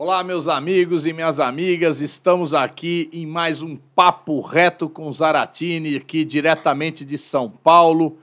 Olá, meus amigos e minhas amigas, estamos aqui em mais um Papo Reto com Zaratini, aqui diretamente de São Paulo.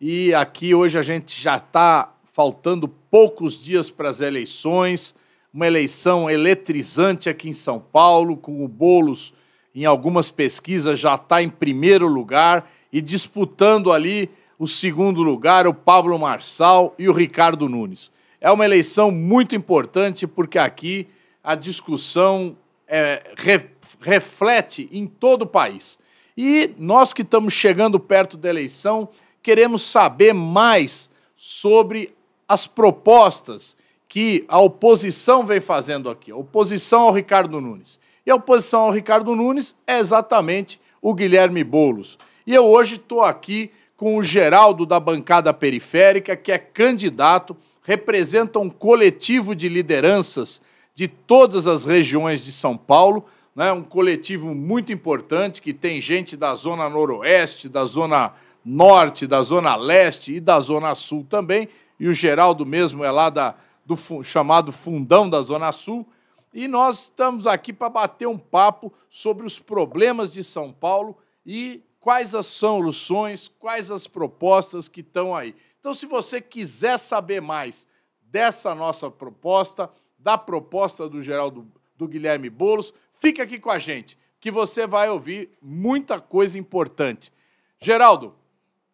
E aqui hoje a gente já está faltando poucos dias para as eleições, uma eleição eletrizante aqui em São Paulo, com o Bolos em algumas pesquisas já está em primeiro lugar e disputando ali o segundo lugar o Pablo Marçal e o Ricardo Nunes. É uma eleição muito importante porque aqui a discussão é, re, reflete em todo o país. E nós que estamos chegando perto da eleição, queremos saber mais sobre as propostas que a oposição vem fazendo aqui, a oposição ao Ricardo Nunes. E a oposição ao Ricardo Nunes é exatamente o Guilherme Bolos. E eu hoje estou aqui com o Geraldo da bancada periférica, que é candidato, representa um coletivo de lideranças de todas as regiões de São Paulo, né? um coletivo muito importante que tem gente da zona noroeste, da zona norte, da zona leste e da zona sul também, e o Geraldo mesmo é lá da, do chamado Fundão da Zona Sul. E nós estamos aqui para bater um papo sobre os problemas de São Paulo e quais as soluções, quais as propostas que estão aí. Então, se você quiser saber mais dessa nossa proposta, da proposta do Geraldo do Guilherme Bolos. Fica aqui com a gente, que você vai ouvir muita coisa importante. Geraldo,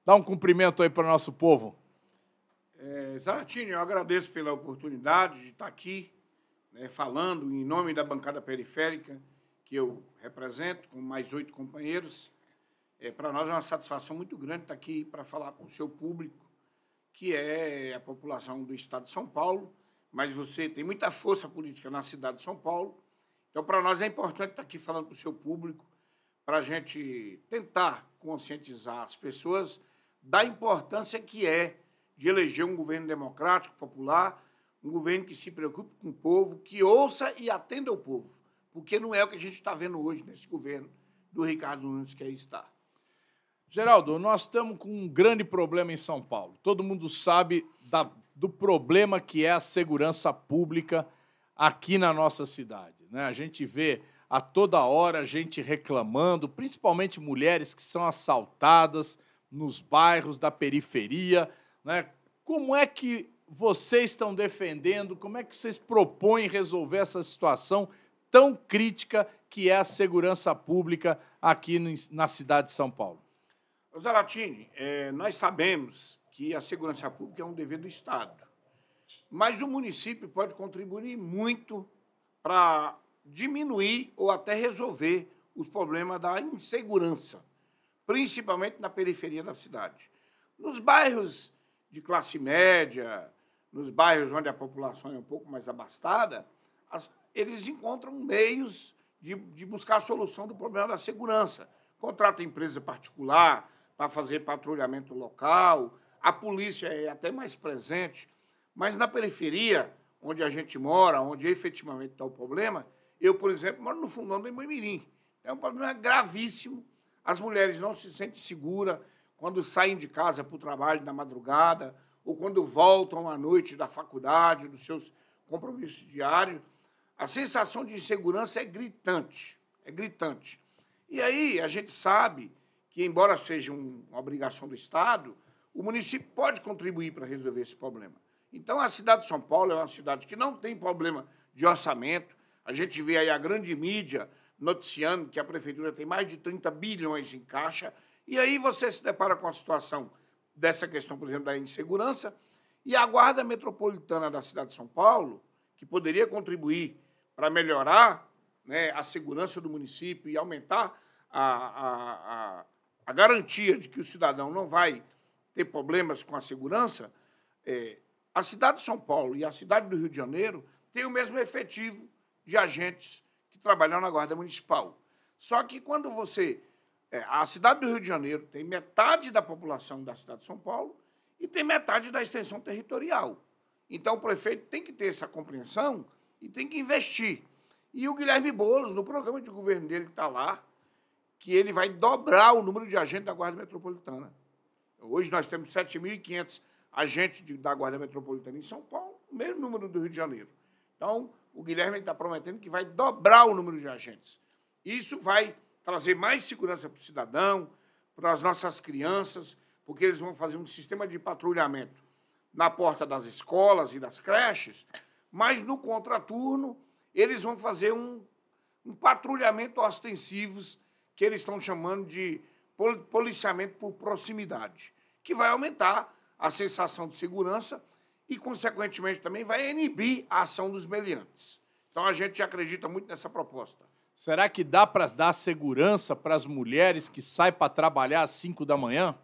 dá um cumprimento aí para o nosso povo. É, Zaratini, eu agradeço pela oportunidade de estar aqui, né, falando em nome da bancada periférica, que eu represento, com mais oito companheiros. É, para nós é uma satisfação muito grande estar aqui para falar com o seu público, que é a população do Estado de São Paulo mas você tem muita força política na cidade de São Paulo. Então, para nós é importante estar tá aqui falando para o seu público, para a gente tentar conscientizar as pessoas da importância que é de eleger um governo democrático, popular, um governo que se preocupe com o povo, que ouça e atenda o povo, porque não é o que a gente está vendo hoje nesse governo do Ricardo Nunes que aí está. Geraldo, nós estamos com um grande problema em São Paulo. Todo mundo sabe da do problema que é a segurança pública aqui na nossa cidade. Né? A gente vê a toda hora gente reclamando, principalmente mulheres que são assaltadas nos bairros da periferia. Né? Como é que vocês estão defendendo? Como é que vocês propõem resolver essa situação tão crítica que é a segurança pública aqui no, na cidade de São Paulo? Zaratini, é, nós sabemos que a segurança pública é um dever do Estado. Mas o município pode contribuir muito para diminuir ou até resolver os problemas da insegurança, principalmente na periferia da cidade. Nos bairros de classe média, nos bairros onde a população é um pouco mais abastada, as, eles encontram meios de, de, buscar a solução do problema da segurança. Contrata empresa particular para fazer patrulhamento local, a polícia é até mais presente, mas na periferia, onde a gente mora, onde efetivamente está o problema, eu, por exemplo, moro no fundão do Imirim. É um problema gravíssimo. As mulheres não se sentem seguras quando saem de casa para o trabalho na madrugada ou quando voltam à noite da faculdade, dos seus compromissos diários. A sensação de insegurança é gritante, é gritante. E aí a gente sabe que, embora seja uma obrigação do Estado, o município pode contribuir para resolver esse problema. Então, a cidade de São Paulo é uma cidade que não tem problema de orçamento. A gente vê aí a grande mídia noticiando que a prefeitura tem mais de 30 bilhões em caixa. E aí você se depara com a situação dessa questão, por exemplo, da insegurança. E a Guarda Metropolitana da cidade de São Paulo, que poderia contribuir para melhorar né, a segurança do município e aumentar a, a, a, a garantia de que o cidadão não vai ter problemas com a segurança, é, a cidade de São Paulo e a cidade do Rio de Janeiro têm o mesmo efetivo de agentes que trabalham na Guarda Municipal. Só que quando você. É, a cidade do Rio de Janeiro tem metade da população da cidade de São Paulo e tem metade da extensão territorial. Então o prefeito tem que ter essa compreensão e tem que investir. E o Guilherme Boulos, no programa de governo dele, está lá, que ele vai dobrar o número de agentes da Guarda Metropolitana. Hoje nós temos 7.500 agentes de, da Guarda Metropolitana em São Paulo, o mesmo número do Rio de Janeiro. Então, o Guilherme está prometendo que vai dobrar o número de agentes. Isso vai trazer mais segurança para o cidadão, para as nossas crianças, porque eles vão fazer um sistema de patrulhamento na porta das escolas e das creches, mas no contraturno eles vão fazer um, um patrulhamento ostensivos que eles estão chamando de policiamento por proximidade que vai aumentar a sensação de segurança e, consequentemente, também vai inibir a ação dos meliantes. Então, a gente acredita muito nessa proposta. Será que dá para dar segurança para as mulheres que saem para trabalhar às 5 da manhã?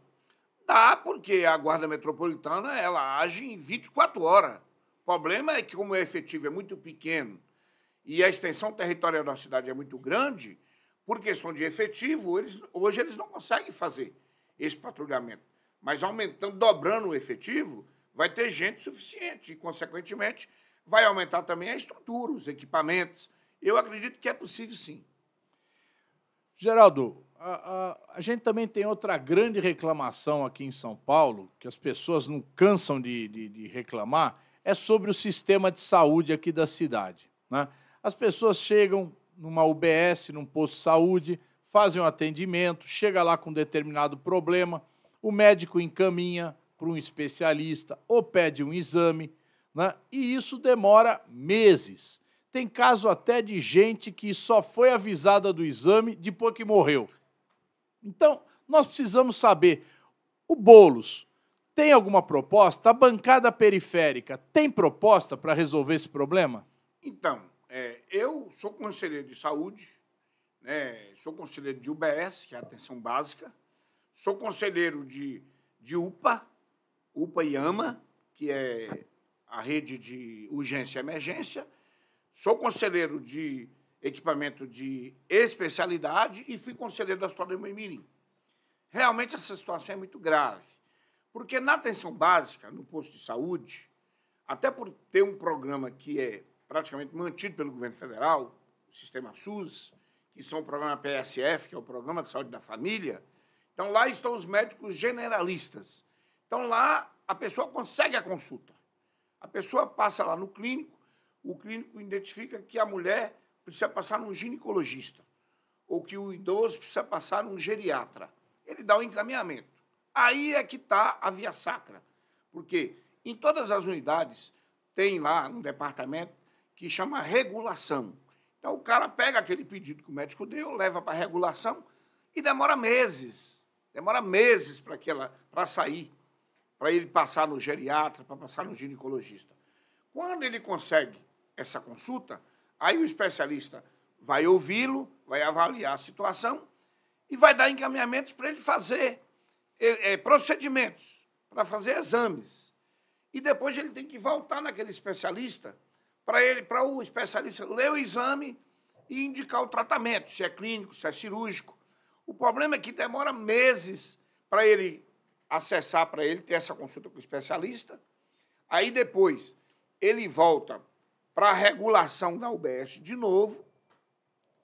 Dá, porque a Guarda Metropolitana ela age em 24 horas. O problema é que, como o efetivo é muito pequeno e a extensão territorial da cidade é muito grande, por questão de efetivo, eles, hoje eles não conseguem fazer esse patrulhamento mas aumentando, dobrando o efetivo, vai ter gente suficiente e, consequentemente, vai aumentar também a estrutura, os equipamentos. Eu acredito que é possível sim. Geraldo, a, a, a, gente também tem outra grande reclamação aqui em São Paulo, que as pessoas não cansam de, de, de reclamar, é sobre o sistema de saúde aqui da cidade. Né? As pessoas chegam numa UBS, num posto de saúde, fazem um atendimento, chega lá com um determinado problema, o médico encaminha para um especialista ou pede um exame, né? e isso demora meses. Tem caso até de gente que só foi avisada do exame depois que morreu. Então, nós precisamos saber: o Bolos tem alguma proposta? A bancada periférica tem proposta para resolver esse problema? Então, é, eu sou conselheiro de saúde, né, sou conselheiro de UBS, que é a atenção básica, Sou conselheiro de, de UPA, UPA e AMA, que é a rede de urgência e emergência. Sou conselheiro de equipamento de especialidade e fui conselheiro da Hospital do Mirim. Realmente essa situação é muito grave, porque na atenção básica, no posto de saúde, até por ter um programa que é praticamente mantido pelo governo federal, o sistema SUS, que são o programa PSF, que é o Programa de Saúde da Família, então lá estão os médicos generalistas. Então lá a pessoa consegue a consulta. A pessoa passa lá no clínico, o clínico identifica que a mulher precisa passar num ginecologista ou que o idoso precisa passar num geriatra. Ele dá o um encaminhamento. Aí é que está a via sacra, porque em todas as unidades tem lá um departamento que chama regulação. Então o cara pega aquele pedido que o médico deu, leva para regulação e demora meses Demora meses para que ela para sair, para ele passar no geriatra, para passar no ginecologista. Quando ele consegue essa consulta, aí o especialista vai ouvi-lo, vai avaliar a situação e vai dar encaminhamentos para ele fazer é, procedimentos, para fazer exames. E depois ele tem que voltar naquele especialista para ele, para o especialista ler o exame e indicar o tratamento, se é clínico, se é cirúrgico, o problema é que demora meses para ele acessar, para ele ter essa consulta com o especialista. Aí depois ele volta para a regulação da UBS de novo,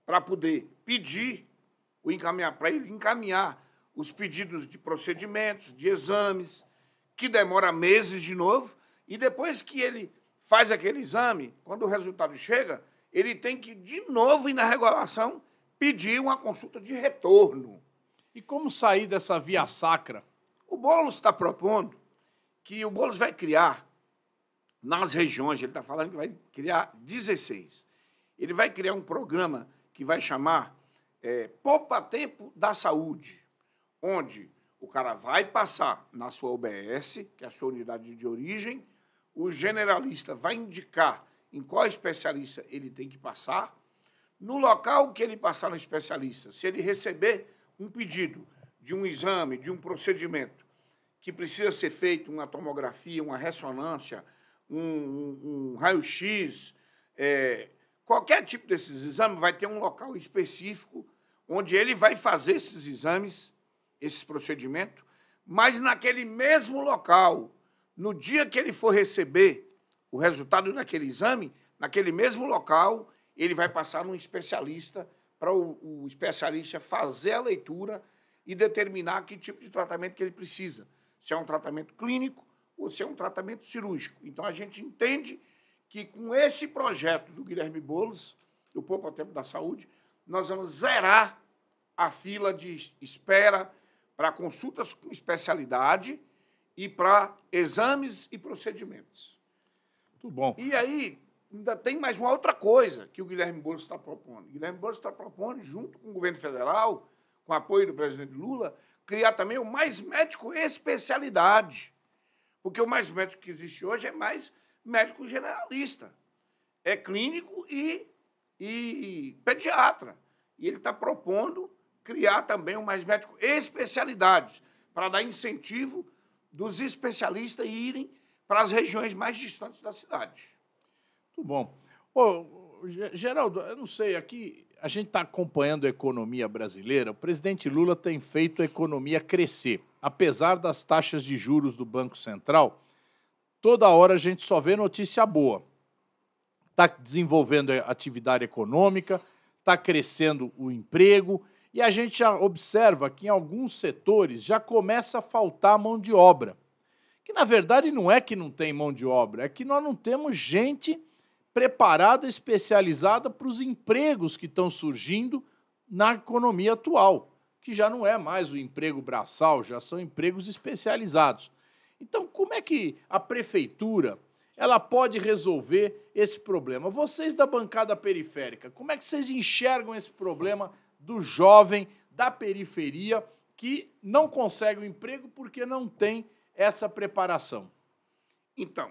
para poder pedir o encaminhar para ele encaminhar os pedidos de procedimentos, de exames, que demora meses de novo, e depois que ele faz aquele exame, quando o resultado chega, ele tem que de novo ir na regulação pedir uma consulta de retorno. E como sair dessa via sacra? O Boulos está propondo que o Boulos vai criar nas regiões, ele está falando que vai criar 16. Ele vai criar um programa que vai chamar é, Poupa Tempo da Saúde, onde o cara vai passar na sua UBS, que é a sua unidade de origem, o generalista vai indicar em qual especialista ele tem que passar, no local que ele passar no especialista, se ele receber um pedido de um exame, de um procedimento que precisa ser feito, uma tomografia, uma ressonância, um, um, um raio-x, é, qualquer tipo desses exames, vai ter um local específico onde ele vai fazer esses exames, esses procedimentos, mas naquele mesmo local, no dia que ele for receber o resultado daquele exame, naquele mesmo local, ele vai passar num especialista para o, o, especialista fazer a leitura e determinar que tipo de tratamento que ele precisa. Se é um tratamento clínico ou se é um tratamento cirúrgico. Então a gente entende que com esse projeto do Guilherme Bolos, do Poupa Tempo da Saúde, nós vamos zerar a fila de espera para consultas com especialidade e para exames e procedimentos. Muito bom. E aí, ainda tem mais uma outra coisa que o Guilherme Boulos está propondo. O Guilherme Boulos está propondo, junto com o governo federal, com apoio do presidente Lula, criar também o mais médico especialidade. Porque o mais médico que existe hoje é mais médico generalista. É clínico e, e pediatra. E ele está propondo criar também o mais médico especialidades, para dar incentivo dos especialistas irem para as regiões mais distantes da cidade. Muito bom. Ô, Geraldo, eu não sei, aqui a gente está acompanhando a economia brasileira. O presidente Lula tem feito a economia crescer. Apesar das taxas de juros do Banco Central, toda hora a gente só vê notícia boa. Está desenvolvendo atividade econômica, está crescendo o emprego. E a gente já observa que em alguns setores já começa a faltar mão de obra. Que na verdade não é que não tem mão de obra, é que nós não temos gente preparada, especializada para os empregos que estão surgindo na economia atual, que já não é mais o emprego braçal, já são empregos especializados. Então, como é que a prefeitura ela pode resolver esse problema? Vocês da bancada periférica, como é que vocês enxergam esse problema do jovem da periferia que não consegue o emprego porque não tem essa preparação? Então,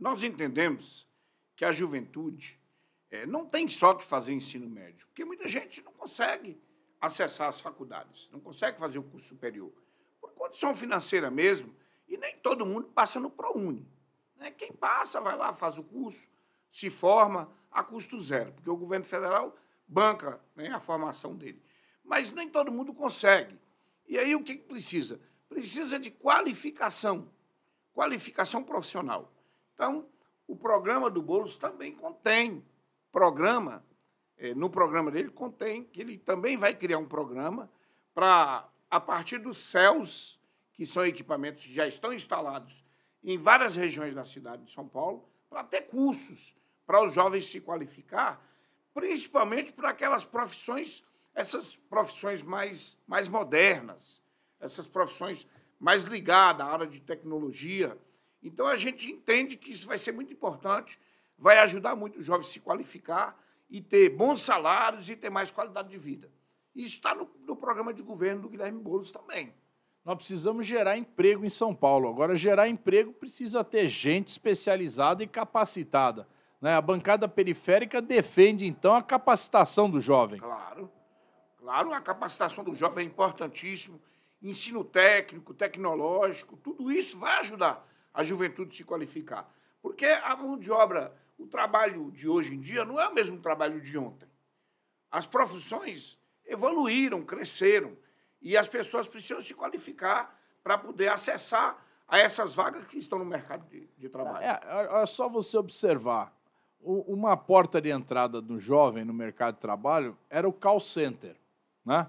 nós entendemos que a juventude é, não tem só que fazer ensino médio, porque muita gente não consegue acessar as faculdades, não consegue fazer o curso superior, por condição financeira mesmo, e nem todo mundo passa no ProUni. Né? Quem passa, vai lá, faz o curso, se forma a custo zero, porque o governo federal banca né, a formação dele. Mas nem todo mundo consegue. E aí o que precisa? Precisa de qualificação, qualificação profissional. Então, o programa do Boulos também contém programa, eh, no programa dele contém que ele também vai criar um programa para, a partir dos céus, que são equipamentos que já estão instalados em várias regiões da cidade de São Paulo, para ter cursos para os jovens se qualificar, principalmente para aquelas profissões, essas profissões mais, mais modernas, essas profissões mais ligadas à área de tecnologia, então a gente entende que isso vai ser muito importante, vai ajudar muito os jovens a se qualificar e ter bons salários e ter mais qualidade de vida. Isso está no, no, programa de governo do Guilherme Boulos também. Nós precisamos gerar emprego em São Paulo. Agora, gerar emprego precisa ter gente especializada e capacitada. Né? A bancada periférica defende, então, a capacitação do jovem. Claro, claro, a capacitação do jovem é importantíssimo. Ensino técnico, tecnológico, tudo isso vai ajudar a juventude se qualificar. Porque a mão de obra, o trabalho de hoje em dia não é o mesmo trabalho de ontem. As profissões evoluíram, cresceram, e as pessoas precisam se qualificar para poder acessar a essas vagas que estão no mercado de, de trabalho. É, é, é, só você observar. O, uma porta de entrada do jovem no mercado de trabalho era o call center. Né?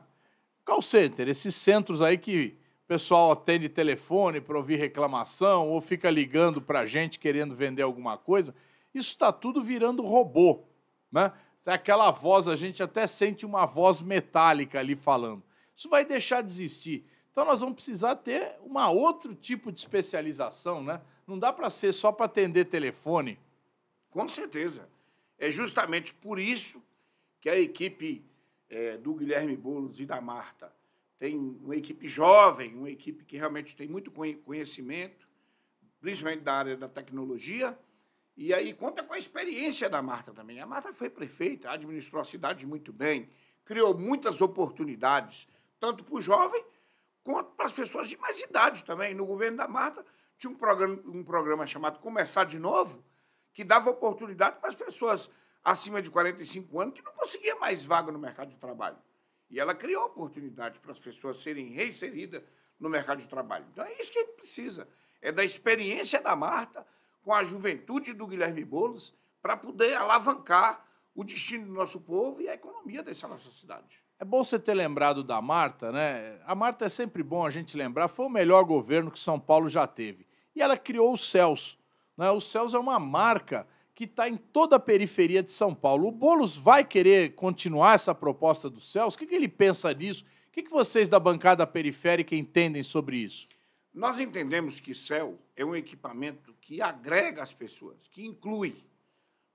Call center, esses centros aí que o pessoal atende telefone para ouvir reclamação ou fica ligando para a gente querendo vender alguma coisa. Isso está tudo virando robô, né? É aquela voz, a gente até sente uma voz metálica ali falando. Isso vai deixar de existir. Então nós vamos precisar ter um outro tipo de especialização, né? Não dá para ser só para atender telefone. Com certeza. É justamente por isso que a equipe é, do Guilherme Boulos e da Marta tem uma equipe jovem, uma equipe que realmente tem muito conhecimento, principalmente da área da tecnologia, e aí conta com a experiência da Marta também. A Marta foi prefeita, administrou a cidade muito bem, criou muitas oportunidades, tanto para o jovem quanto para as pessoas de mais idade também. No governo da Marta tinha um programa, um programa chamado Começar de Novo, que dava oportunidade para as pessoas acima de 45 anos que não conseguia mais vaga no mercado de trabalho. E ela criou oportunidades para as pessoas serem reinseridas no mercado de trabalho. Então é isso que a gente precisa. É da experiência da Marta com a juventude do Guilherme Boulos para poder alavancar o destino do nosso povo e a economia dessa nossa cidade. É bom você ter lembrado da Marta, né? A Marta é sempre bom a gente lembrar, foi o melhor governo que São Paulo já teve. E ela criou o Céus. Né? O Céus é uma marca que está em toda a periferia de São Paulo. O Boulos vai querer continuar essa proposta do Celso? O que, que ele pensa disso? O que, que vocês da bancada periférica entendem sobre isso? Nós entendemos que céu é um equipamento que agrega as pessoas, que inclui.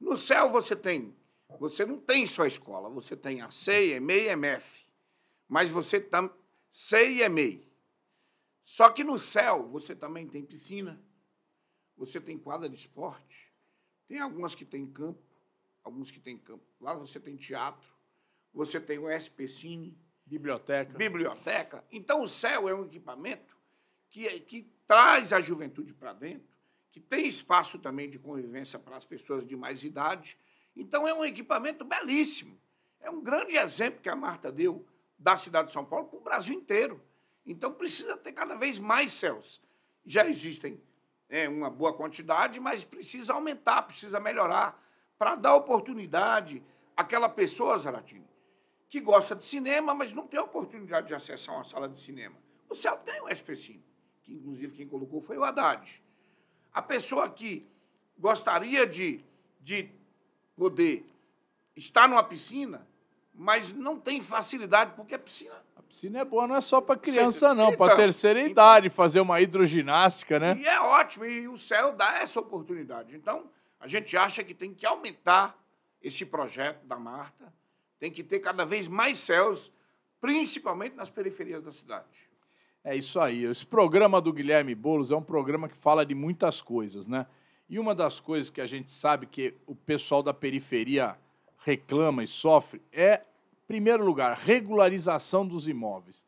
No céu você tem, você não tem só escola, você tem a CEI, EMEI e EMF, mas você tem CEI e EMEI. Só que no céu você também tem piscina, você tem quadra de esporte, tem algumas que tem campo, alguns que tem campo. Lá você tem teatro, você tem o SP Cine. Biblioteca. Biblioteca. Então, o céu é um equipamento que, que traz a juventude para dentro, que tem espaço também de convivência para as pessoas de mais idade. Então, é um equipamento belíssimo. É um grande exemplo que a Marta deu da cidade de São Paulo para o Brasil inteiro. Então, precisa ter cada vez mais céus. Já existem é uma boa quantidade, mas precisa aumentar, precisa melhorar, para dar oportunidade àquela pessoa, Zaratini, que gosta de cinema, mas não tem oportunidade de acessar uma sala de cinema. O céu tem o um SPCine, que inclusive quem colocou foi o Haddad. A pessoa que gostaria de, de poder estar numa piscina, mas não tem facilidade, porque a piscina Piscina é boa, não é só para criança, Cê, não, então, para terceira então, idade, fazer uma hidroginástica, né? E é ótimo, e o céu dá essa oportunidade. Então, a gente acha que tem que aumentar esse projeto da Marta, tem que ter cada vez mais céus, principalmente nas periferias da cidade. É isso aí. Esse programa do Guilherme Bolos é um programa que fala de muitas coisas, né? E uma das coisas que a gente sabe que o pessoal da periferia reclama e sofre é Primeiro lugar, regularização dos imóveis.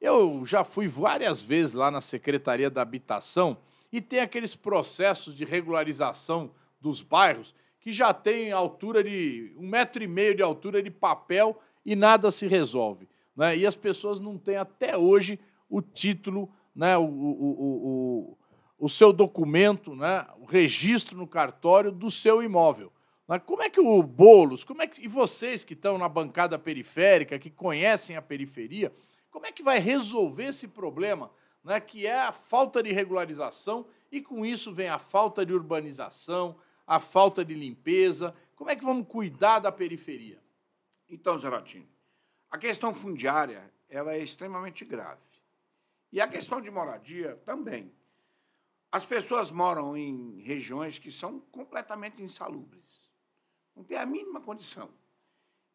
Eu já fui várias vezes lá na Secretaria da Habitação e tem aqueles processos de regularização dos bairros que já tem altura de um metro e meio de altura de papel e nada se resolve. Né? E as pessoas não têm até hoje o título, né? o, o, o, o, seu documento, né? o registro no cartório do seu imóvel. Como é que o Bolos, como é que e vocês que estão na bancada periférica, que conhecem a periferia, como é que vai resolver esse problema, né, que é a falta de regularização e com isso vem a falta de urbanização, a falta de limpeza? Como é que vamos cuidar da periferia? Então, Zeratinho a questão fundiária ela é extremamente grave. E a questão de moradia também. As pessoas moram em regiões que são completamente insalubres. Não tem a mínima condição.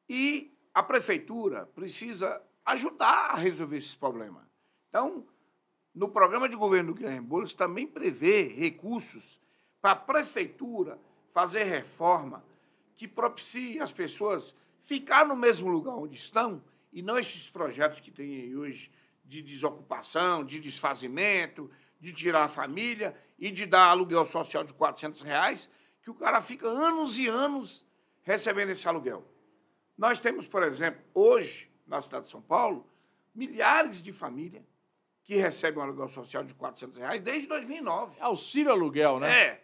E a prefeitura precisa ajudar a resolver esse problema Então, no programa de governo do Guilherme Boulos também prevê recursos para a prefeitura fazer reforma que propicie as pessoas ficar no mesmo lugar onde estão e não esses projetos que tem aí hoje de desocupação, de desfazimento, de tirar a família e de dar aluguel social de 400 reais, que o cara fica anos e anos recebendo esse aluguel. Nós temos, por exemplo, hoje, na cidade de São Paulo, milhares de famílias que recebem um aluguel social de 400 reais desde 2009. Auxílio aluguel, né? É.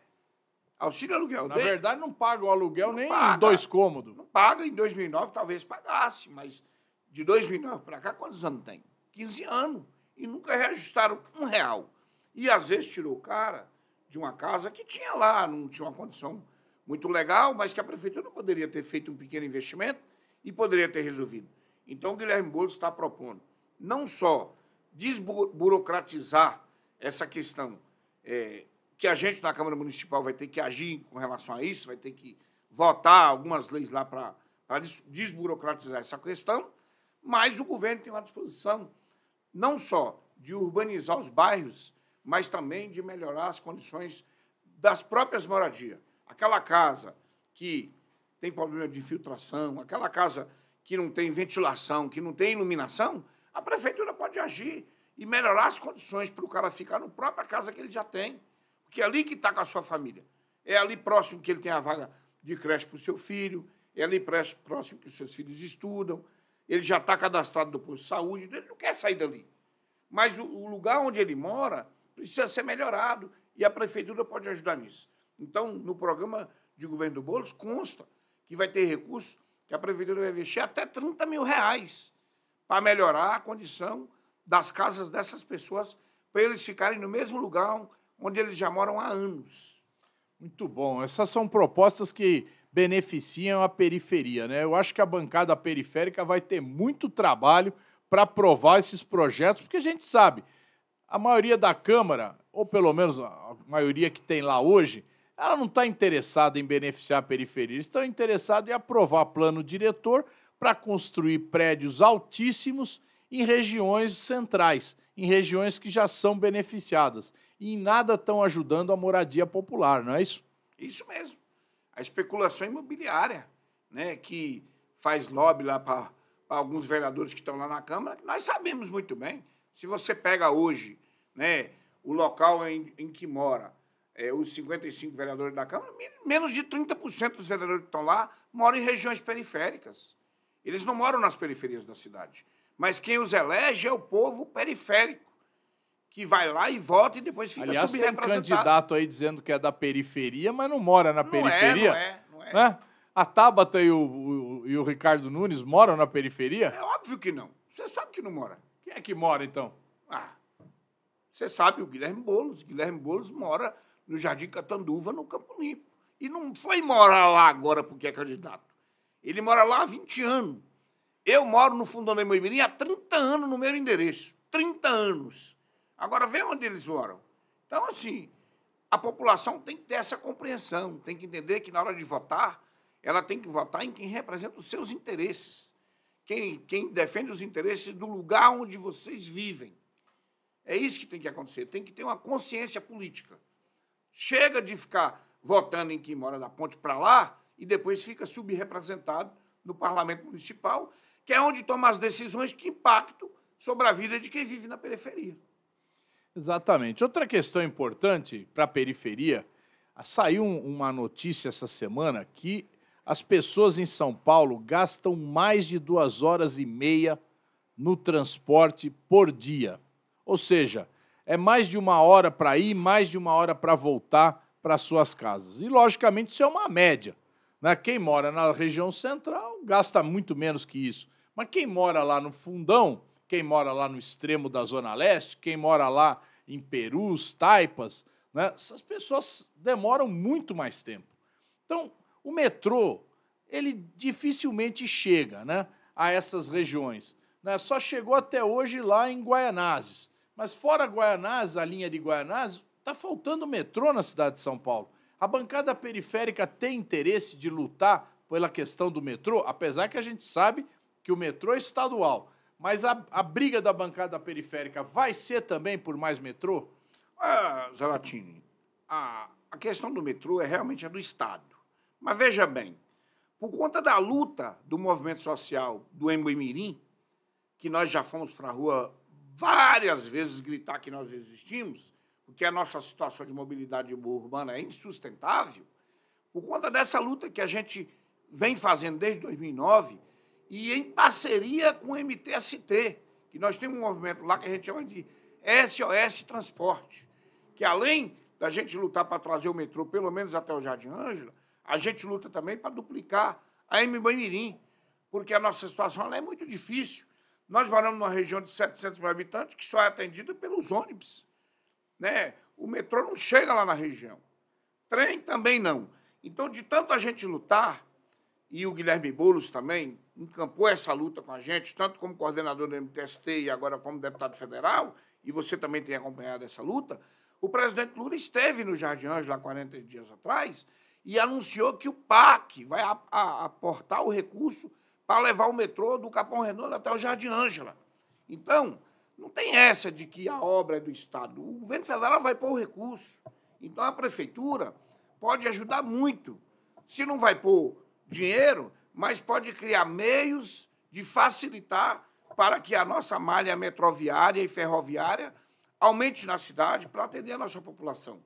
Auxílio aluguel. Na desde... verdade, não paga o aluguel não nem paga, em dois cômodos. Não paga. Em 2009 talvez pagasse, mas de 2009 para cá, quantos anos tem? 15 anos. E nunca reajustaram um real. E às vezes tirou o cara de uma casa que tinha lá, não tinha uma condição muito legal, mas que a prefeitura poderia ter feito um pequeno investimento e poderia ter resolvido. Então, o Guilherme Boulos está propondo não só desburocratizar essa questão, é, que a gente na Câmara Municipal vai ter que agir com relação a isso, vai ter que votar algumas leis lá para desburocratizar essa questão, mas o governo tem uma disposição não só de urbanizar os bairros, mas também de melhorar as condições das próprias moradias. Aquela casa que tem problema de infiltração, aquela casa que não tem ventilação, que não tem iluminação, a prefeitura pode agir e melhorar as condições para o cara ficar na própria casa que ele já tem. Porque é ali que está com a sua família. É ali próximo que ele tem a vaga de creche para o seu filho, é ali próximo que os seus filhos estudam, ele já está cadastrado no posto de saúde, então ele não quer sair dali. Mas o lugar onde ele mora precisa ser melhorado e a prefeitura pode ajudar nisso. Então, no programa de governo do Boulos, consta que vai ter recurso que a Prefeitura vai investir até 30 mil reais para melhorar a condição das casas dessas pessoas, para eles ficarem no mesmo lugar onde eles já moram há anos. Muito bom. Essas são propostas que beneficiam a periferia, né? Eu acho que a bancada periférica vai ter muito trabalho para aprovar esses projetos, porque a gente sabe, a maioria da Câmara, ou pelo menos a maioria que tem lá hoje, ela não está interessada em beneficiar a periferia, eles estão interessados em aprovar plano diretor para construir prédios altíssimos em regiões centrais, em regiões que já são beneficiadas. E em nada estão ajudando a moradia popular, não é isso? Isso mesmo. A especulação imobiliária, né, que faz lobby lá para alguns vereadores que estão lá na Câmara, nós sabemos muito bem. Se você pega hoje né, o local em, em que mora, é, os 55 vereadores da Câmara, menos de 30% dos vereadores que estão lá moram em regiões periféricas. Eles não moram nas periferias da cidade. Mas quem os elege é o povo periférico, que vai lá e vota e depois fica Aliás, tem candidato aí dizendo que é da periferia, mas não mora na não é, periferia. É, não é, não é. Né? A Tabata e o, o, e o Ricardo Nunes moram na periferia? É óbvio que não. Você sabe que não mora. Quem é que mora, então? Ah, você sabe, o Guilherme Boulos. Guilherme Boulos mora no Jardim Catanduva, no Campo Limpo. E não foi morar lá agora porque é candidato. Ele mora lá há 20 anos. Eu moro no Fundão da Moimirim há 30 anos no meu endereço. 30 anos. Agora vê onde eles moram. Então, assim, a população tem que ter essa compreensão, tem que entender que na hora de votar, ela tem que votar em quem representa os seus interesses, quem, quem defende os interesses do lugar onde vocês vivem. É isso que tem que acontecer, tem que ter uma consciência política. Chega de ficar votando em quem mora da ponte para lá e depois fica subrepresentado no parlamento municipal, que é onde toma as decisões que impactam sobre a vida de quem vive na periferia. Exatamente. Outra questão importante para a periferia, ah, saiu uma notícia essa semana que as pessoas em São Paulo gastam mais de duas horas e meia no transporte por dia. Ou seja, é mais de uma hora para ir, mais de uma hora para voltar para suas casas. E, logicamente, isso é uma média. Né? Quem mora na região central gasta muito menos que isso. Mas quem mora lá no fundão, quem mora lá no extremo da Zona Leste, quem mora lá em Perus, Taipas, né? essas pessoas demoram muito mais tempo. Então, o metrô, ele dificilmente chega né? a essas regiões. Né? Só chegou até hoje lá em Guaianazes. Mas fora Guaianás, a linha de Guaianás, está faltando metrô na cidade de São Paulo. A bancada periférica tem interesse de lutar pela questão do metrô, apesar que a gente sabe que o metrô é estadual. Mas a, a briga da bancada periférica vai ser também por mais metrô? Ah, Zaratini, a, a questão do metrô é realmente a do Estado. Mas veja bem, por conta da luta do movimento social do Embu Mirim, que nós já fomos para a rua várias vezes gritar que nós existimos, porque a nossa situação de mobilidade urbana é insustentável, por conta dessa luta que a gente vem fazendo desde 2009 e em parceria com o MTST, que nós temos um movimento lá que a gente chama de SOS Transporte, que além da gente lutar para trazer o metrô pelo menos até o Jardim Ângela, a gente luta também para duplicar a M Mirim, porque a nossa situação é muito difícil. Nós moramos numa região de 700 mil habitantes que só é atendida pelos ônibus. Né? O metrô não chega lá na região. Trem também não. Então, de tanto a gente lutar, e o Guilherme Boulos também encampou essa luta com a gente, tanto como coordenador do MTST e agora como deputado federal, e você também tem acompanhado essa luta, o presidente Lula esteve no Jardim Ângela há 40 dias atrás e anunciou que o PAC vai aportar o recurso para levar o metrô do Capão Redondo até o Jardim Ângela. Então, não tem essa de que a obra é do Estado. O governo federal vai pôr o recurso. Então, a prefeitura pode ajudar muito. Se não vai pôr dinheiro, mas pode criar meios de facilitar para que a nossa malha metroviária e ferroviária aumente na cidade para atender a nossa população.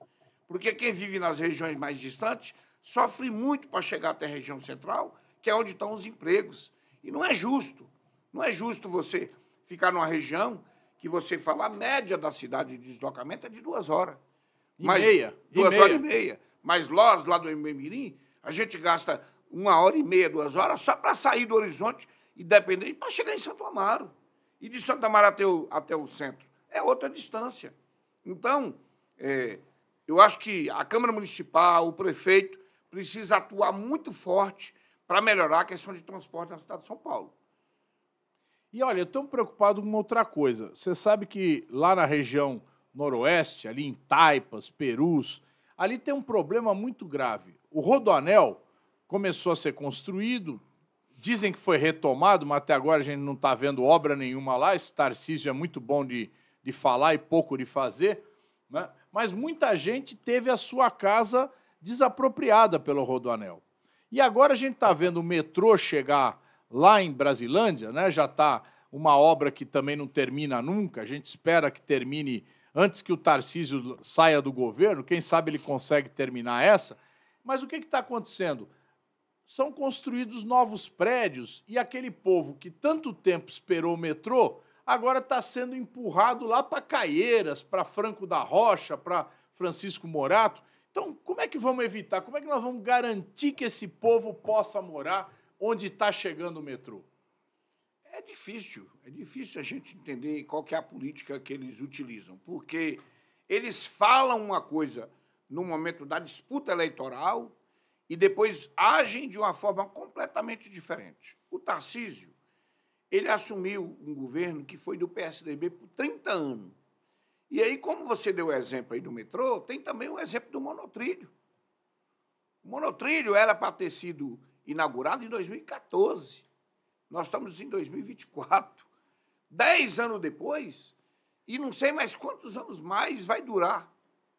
Porque quem vive nas regiões mais distantes sofre muito para chegar até a região central que é onde estão os empregos. E não é justo. Não é justo você ficar numa região que você fala, a média da cidade de deslocamento é de duas horas. E mas, meia. Duas e horas meia. e meia. Mas nós, lá do Mirim, a gente gasta uma hora e meia, duas horas, só para sair do horizonte e depender, para chegar em Santo Amaro. E de Santo Amaro até o, até o centro. É outra distância. Então, é, eu acho que a Câmara Municipal, o prefeito, precisa atuar muito forte para melhorar a questão de transporte na cidade de São Paulo. E olha, eu estou preocupado com uma outra coisa. Você sabe que lá na região noroeste, ali em Taipas, Perus, ali tem um problema muito grave. O Rodoanel começou a ser construído, dizem que foi retomado, mas até agora a gente não está vendo obra nenhuma lá. Esse Tarcísio é muito bom de, de falar e pouco de fazer. Né? Mas muita gente teve a sua casa desapropriada pelo Rodoanel. E agora a gente está vendo o metrô chegar lá em Brasilândia, né? já está uma obra que também não termina nunca, a gente espera que termine antes que o Tarcísio saia do governo, quem sabe ele consegue terminar essa. Mas o que está acontecendo? São construídos novos prédios e aquele povo que tanto tempo esperou o metrô agora está sendo empurrado lá para Caieiras, para Franco da Rocha, para Francisco Morato. Então, como é que vamos evitar? Como é que nós vamos garantir que esse povo possa morar onde está chegando o metrô? É difícil, é difícil a gente entender qual que é a política que eles utilizam, porque eles falam uma coisa no momento da disputa eleitoral e depois agem de uma forma completamente diferente. O Tarcísio, ele assumiu um governo que foi do PSDB por 30 anos. E aí, como você deu o exemplo aí do metrô, tem também o exemplo do monotrilho. O monotrilho era para ter sido inaugurado em 2014. Nós estamos em 2024. Dez anos depois, e não sei mais quantos anos mais vai durar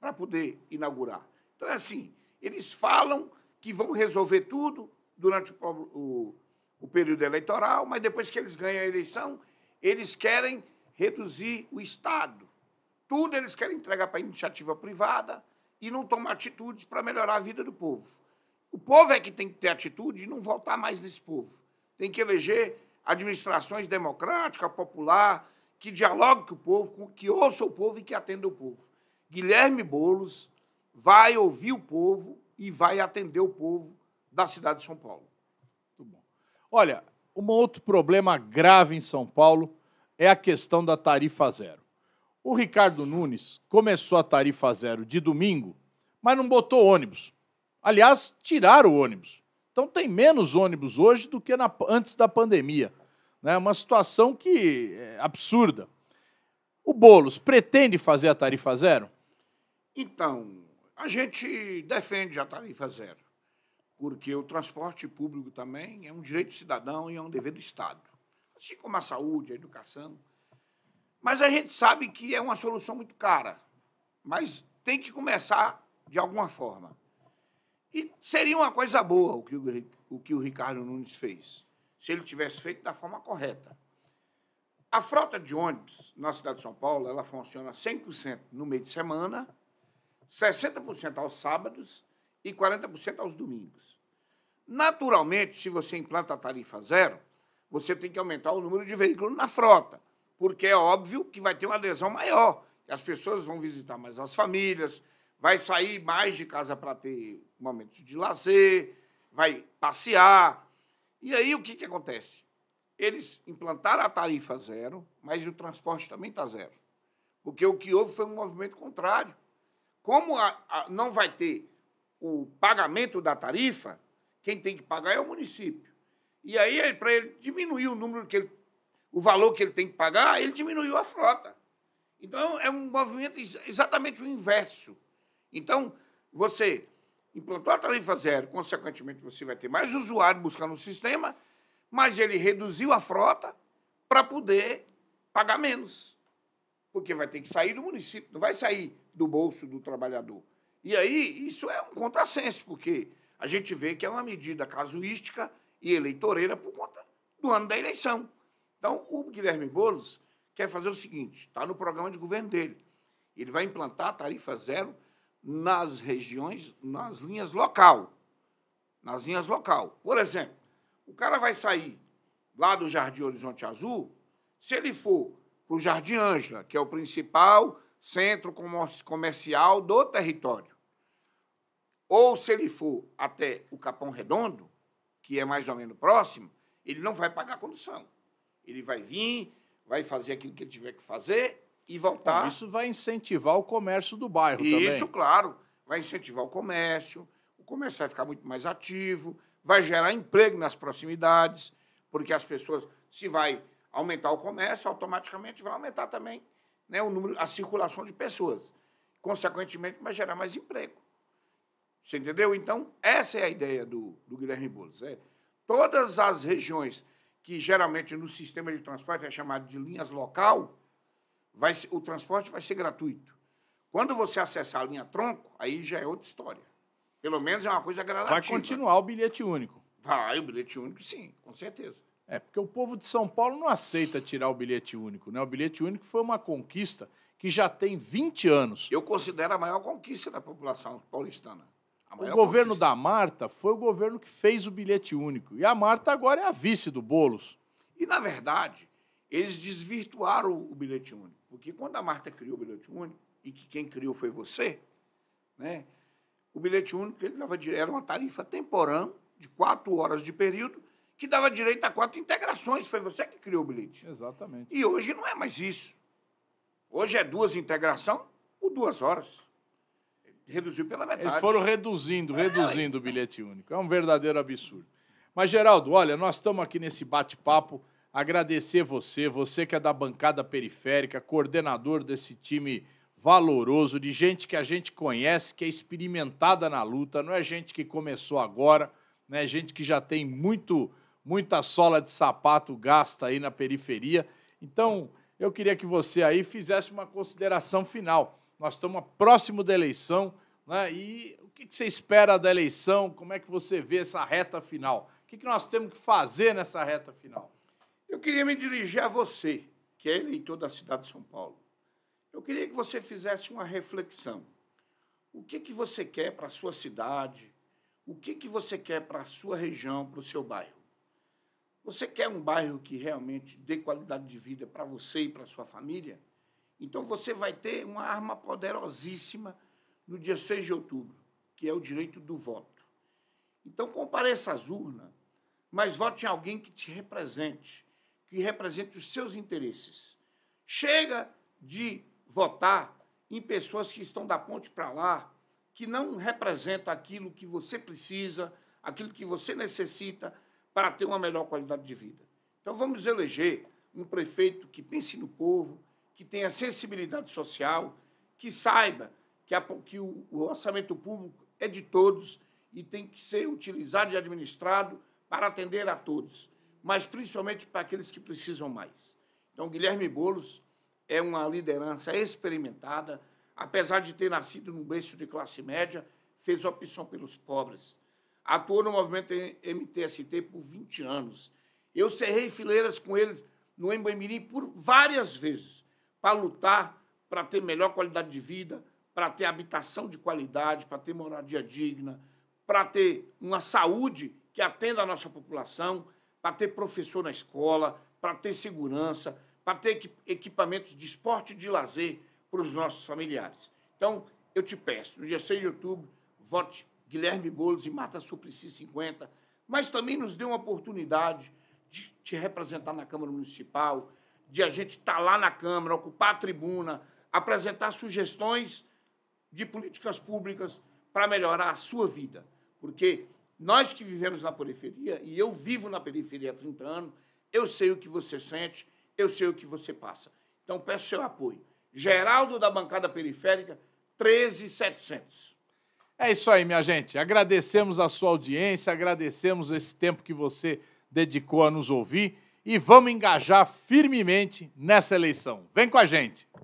para poder inaugurar. Então, é assim: eles falam que vão resolver tudo durante o, o, o período eleitoral, mas depois que eles ganham a eleição, eles querem reduzir o Estado. Tudo eles querem entregar para a iniciativa privada e não tomam atitudes para melhorar a vida do povo. O povo é que tem que ter atitude e não voltar mais nesse povo. Tem que eleger administrações democráticas, popular, que dialogue com o povo, que ouça o povo e que atenda o povo. Guilherme Bolos vai ouvir o povo e vai atender o povo da cidade de São Paulo. Muito bom. Olha, um outro problema grave em São Paulo é a questão da tarifa zero. O Ricardo Nunes começou a tarifa zero de domingo, mas não botou ônibus. Aliás, tiraram o ônibus. Então tem menos ônibus hoje do que na, antes da pandemia. É né? uma situação que é absurda. O Bolos pretende fazer a tarifa zero? Então, a gente defende a tarifa zero, porque o transporte público também é um direito do cidadão e é um dever do Estado, assim como a saúde, a educação. Mas a gente sabe que é uma solução muito cara. Mas tem que começar de alguma forma. E seria uma coisa boa o que o, o que o Ricardo Nunes fez, se ele tivesse feito da forma correta. A frota de ônibus na cidade de São Paulo, ela funciona 100% no meio de semana, 60% aos sábados e 40% aos domingos. Naturalmente, se você implanta a tarifa zero, você tem que aumentar o número de veículos na frota porque é óbvio que vai ter uma adesão maior. As pessoas vão visitar mais as famílias, vai sair mais de casa para ter momentos de lazer, vai passear. E aí o que, que acontece? Eles implantaram a tarifa zero, mas o transporte também está zero. Porque o que houve foi um movimento contrário. Como a, a, não vai ter o pagamento da tarifa, quem tem que pagar é o município. E aí, é para ele diminuir o número que ele o valor que ele tem que pagar, ele diminuiu a frota. Então, é um movimento exatamente o inverso. Então, você implantou a tarifa zero, consequentemente, você vai ter mais usuário buscando o sistema, mas ele reduziu a frota para poder pagar menos. Porque vai ter que sair do município, não vai sair do bolso do trabalhador. E aí, isso é um contrassenso, porque a gente vê que é uma medida casuística e eleitoreira por conta do ano da eleição. Então, o Guilherme Boulos quer fazer o seguinte: está no programa de governo dele. Ele vai implantar a tarifa zero nas regiões, nas linhas local. Nas linhas local. Por exemplo, o cara vai sair lá do Jardim Horizonte Azul, se ele for para o Jardim Ângela, que é o principal centro comercial do território, ou se ele for até o Capão Redondo, que é mais ou menos próximo, ele não vai pagar condução. Ele vai vir, vai fazer aquilo que ele tiver que fazer e voltar. Bom, isso vai incentivar o comércio do bairro isso, também. Isso, claro. Vai incentivar o comércio, o comércio vai ficar muito mais ativo, vai gerar emprego nas proximidades, porque as pessoas, se vai aumentar o comércio, automaticamente vai aumentar também né, o número, a circulação de pessoas. Consequentemente, vai gerar mais emprego. Você entendeu? Então, essa é a ideia do, do Guilherme Boulos. É, todas as regiões que geralmente no sistema de transporte é chamado de linhas local, vai, o transporte vai ser gratuito. Quando você acessar a linha tronco, aí já é outra história. Pelo menos é uma coisa gradativa. Vai continuar o bilhete único. Vai, o bilhete único sim, com certeza. É, porque o povo de São Paulo não aceita tirar o bilhete único, né? O bilhete único foi uma conquista que já tem 20 anos. Eu considero a maior conquista da população paulistana. O governo da Marta foi o governo que fez o bilhete único. E a Marta agora é a vice do Bolos. E, na verdade, eles desvirtuaram o bilhete único. Porque quando a Marta criou o bilhete único, e que quem criou foi você, né? o bilhete único ele dava, era uma tarifa temporã de quatro horas de período, que dava direito a quatro integrações. Foi você que criou o bilhete. Exatamente. E hoje não é mais isso. Hoje é duas integração ou duas horas reduziu pela metade. Eles foram reduzindo, é, reduzindo é, o bilhete único. É um verdadeiro absurdo. Mas, Geraldo, olha, nós estamos aqui nesse bate-papo. Agradecer você, você que é da bancada periférica, coordenador desse time valoroso, de gente que a gente conhece, que é experimentada na luta, não é gente que começou agora, né? Gente que já tem muito, muita sola de sapato gasta aí na periferia. Então, eu queria que você aí fizesse uma consideração final nós estamos próximo da eleição. Né? E o que você espera da eleição? Como é que você vê essa reta final? O que nós temos que fazer nessa reta final? Eu queria me dirigir a você, que é eleitor da cidade de São Paulo. Eu queria que você fizesse uma reflexão. O que, que você quer para a sua cidade? O que, que você quer para a sua região, para o seu bairro? Você quer um bairro que realmente dê qualidade de vida para você e para sua família? Então você vai ter uma arma poderosíssima no dia 6 de outubro, que é o direito do voto. Então compareça às urnas, mas vote em alguém que te represente, que represente os seus interesses. Chega de votar em pessoas que estão da ponte para lá, que não representam aquilo que você precisa, aquilo que você necessita para ter uma melhor qualidade de vida. Então vamos eleger um prefeito que pense no povo, que tenha sensibilidade social, que saiba que, a, que o, o orçamento público é de todos e tem que ser utilizado e administrado para atender a todos, mas principalmente para aqueles que precisam mais. Então, Guilherme Bolos é uma liderança experimentada, apesar de ter nascido num berço de classe média, fez opção pelos pobres. Atuou no movimento MTST por 20 anos. Eu cerrei fileiras com ele no Embemirim por várias vezes, para lutar para ter melhor qualidade de vida, para ter habitação de qualidade, para ter moradia digna, para ter uma saúde que atenda a nossa população, para ter professor na escola, para ter segurança, para ter equipamentos de esporte e de lazer para os nossos familiares. Então, eu te peço, no dia 6 de outubro, vote Guilherme Boulos e Marta Suplicy 50, mas também nos dê uma oportunidade de te representar na Câmara Municipal, de a gente estar tá lá na Câmara, ocupar a tribuna, apresentar sugestões de políticas públicas para melhorar a sua vida. Porque nós que vivemos na periferia, e eu vivo na periferia há 30 anos, eu sei o que você sente, eu sei o que você passa. Então peço seu apoio. Geraldo da bancada periférica, 13700. É isso aí, minha gente. Agradecemos a sua audiência, agradecemos esse tempo que você dedicou a nos ouvir e vamos engajar firmemente nessa eleição. Vem com a gente!